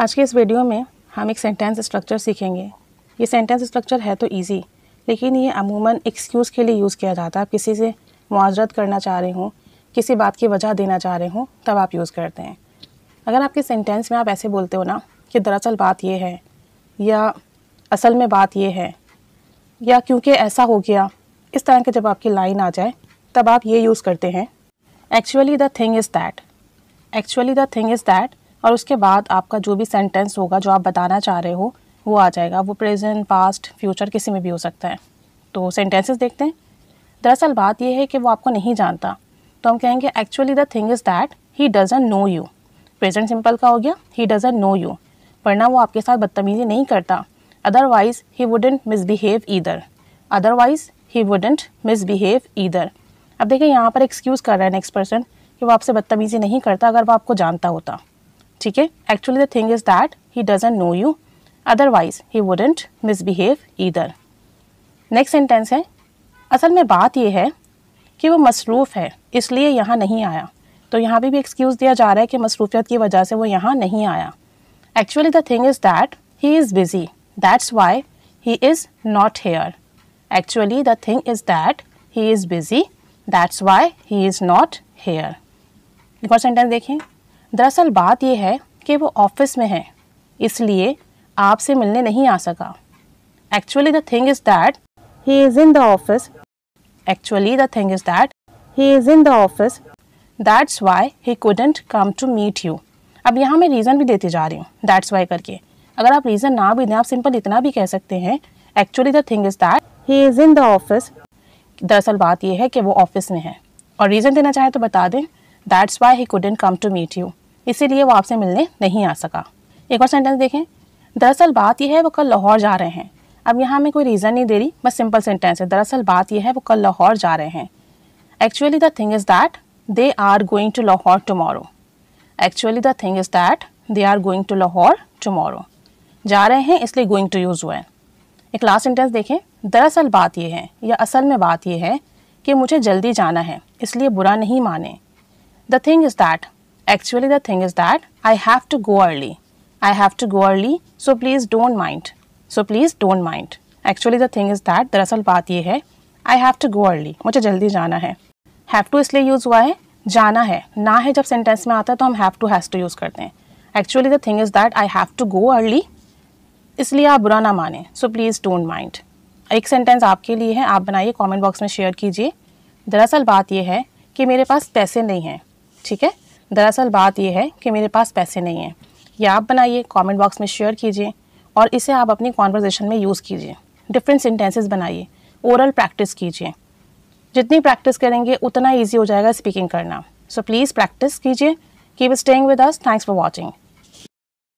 आज के इस वीडियो में हम एक सेंटेंस स्ट्रक्चर सीखेंगे ये सेंटेंस स्ट्रक्चर है तो इजी लेकिन ये अमूमन एक्सक्यूज़ के लिए यूज़ किया जाता है आप किसी से मुआजरत करना चाह रहे हों किसी बात की वजह देना चाह रहे हों तब आप यूज़ करते हैं अगर आपके सेंटेंस में आप ऐसे बोलते हो ना कि दरअसल बात ये है या असल में बात ये है या क्योंकि ऐसा हो गया इस तरह के जब आपकी लाइन आ जाए तब आप ये यूज़ करते हैं actually the thing is that actually the thing is that और उसके बाद आपका जो भी सेंटेंस होगा जो आप बताना चाह रहे हो वो आ जाएगा वो प्रेजेंट पास्ट फ्यूचर किसी में भी हो सकता है तो सेंटेंसेस देखते हैं दरअसल बात यह है कि वो आपको नहीं जानता तो हम कहेंगे actually the thing is that he doesn't know you present simple का हो गया ही डजन नो यू वरना वो आपके साथ बदतमीज़ी नहीं करता otherwise he wouldn't misbehave either otherwise he wouldn't misbehave either अब देखिए यहाँ पर एक्सक्यूज़ कर रहा है नेक्स्ट पर्सन कि वो आपसे बदतमीज़ी नहीं करता अगर वो आपको जानता होता ठीक है actually the thing is that he doesn't know you otherwise he wouldn't misbehave either next sentence है असल में बात यह है कि वो मसरूफ़ है इसलिए यहाँ नहीं आया तो यहाँ भी भी एक्सक्यूज़ दिया जा रहा है कि मसरूफियत की वजह से वो यहाँ नहीं आया actually the thing is that he is busy that's why he is not here actually the thing is that he is busy that's why he is not here एक और सेंटेंस देखें दरअसल बात यह है कि वो ऑफिस में है इसलिए आपसे मिलने नहीं आ सका actually the thing is that he is in the office actually the thing is that he is in the office that's why he couldn't come to meet you अब यहाँ मैं रीज़न भी देती जा रही हूँ दैट्स वाई करके अगर आप रीज़न ना भी दें आप सिंपल इतना भी कह सकते हैं actually the thing is that he is in the office दरअसल बात यह है कि वो ऑफिस में है और रीज़न देना चाहें तो बता दें that's why he couldn't come to meet you इसीलिए वो आपसे मिलने नहीं आ सका एक और सेंटेंस देखें दरअसल बात यह है वो कल लाहौर जा रहे हैं अब यहाँ में कोई रीज़न नहीं दे रही बस सिंपल सेंटेंस है दरअसल बात यह है वो कल लाहौर जा रहे हैं actually the thing is that they are going to Lahore tomorrow actually the thing is that they are going to Lahore tomorrow जा रहे हैं इसलिए गोइंग टू यूज़ हुआ है एक लास्ट सेंटेंस देखें दरअसल बात यह है या असल में बात यह है कि मुझे जल्दी जाना है इसलिए बुरा नहीं माने the thing is that actually the thing is that I have to go early I have to go early so please don't mind so please don't mind actually the thing is that दरअसल बात ये है I have to go early मुझे जल्दी जाना है have to इसलिए use हुआ है जाना है ना है जब सेंटेंस में आता है तो हम have to has to use करते हैं actually the thing is that I have to go early इसलिए आप बुरा ना माने सो प्लीज़ डोंट माइंड एक सेंटेंस आपके लिए है आप बनाइए कॉमेंट बॉक्स में शेयर कीजिए दरअसल बात यह है कि मेरे पास पैसे नहीं हैं ठीक है दरअसल बात यह है कि मेरे पास पैसे नहीं हैं या आप बनाइए कमेंट बॉक्स में शेयर कीजिए और इसे आप अपनी कॉन्वर्जेसन में यूज़ कीजिए डिफरेंट सेंटेंसेस बनाइए ओरल प्रैक्टिस कीजिए जितनी प्रैक्टिस करेंगे उतना ईजी हो जाएगा स्पीकिंग करना सो प्लीज़ प्रैक्टिस कीजिए keep staying with us thanks for watching